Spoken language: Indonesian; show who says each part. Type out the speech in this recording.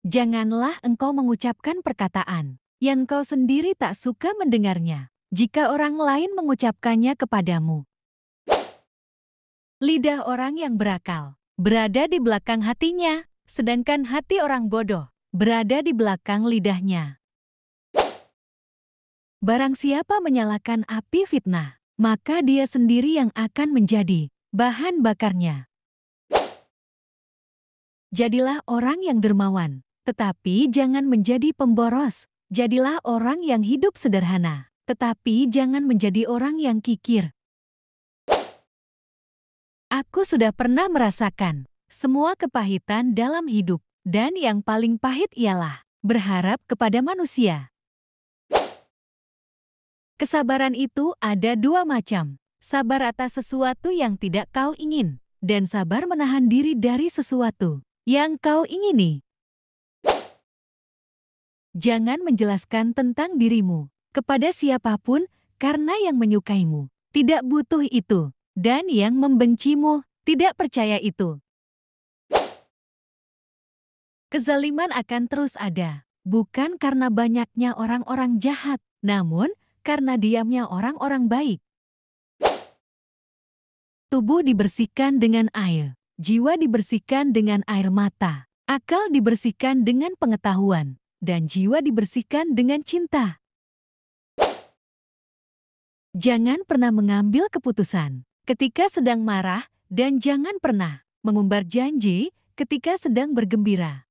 Speaker 1: Janganlah engkau mengucapkan perkataan yang kau sendiri tak suka mendengarnya, jika orang lain mengucapkannya kepadamu. Lidah orang yang berakal berada di belakang hatinya, sedangkan hati orang bodoh berada di belakang lidahnya. Barang siapa menyalakan api fitnah, maka dia sendiri yang akan menjadi bahan bakarnya. Jadilah orang yang dermawan, tetapi jangan menjadi pemboros, jadilah orang yang hidup sederhana. Tetapi jangan menjadi orang yang kikir. Aku sudah pernah merasakan semua kepahitan dalam hidup, dan yang paling pahit ialah berharap kepada manusia. Kesabaran itu ada dua macam, sabar atas sesuatu yang tidak kau ingin, dan sabar menahan diri dari sesuatu yang kau ingini. Jangan menjelaskan tentang dirimu kepada siapapun karena yang menyukaimu tidak butuh itu dan yang membencimu tidak percaya itu. Kezaliman akan terus ada, bukan karena banyaknya orang-orang jahat, namun karena diamnya orang-orang baik. Tubuh dibersihkan dengan air, jiwa dibersihkan dengan air mata, akal dibersihkan dengan pengetahuan, dan jiwa dibersihkan dengan cinta. Jangan pernah mengambil keputusan ketika sedang marah dan jangan pernah mengumbar janji ketika sedang bergembira.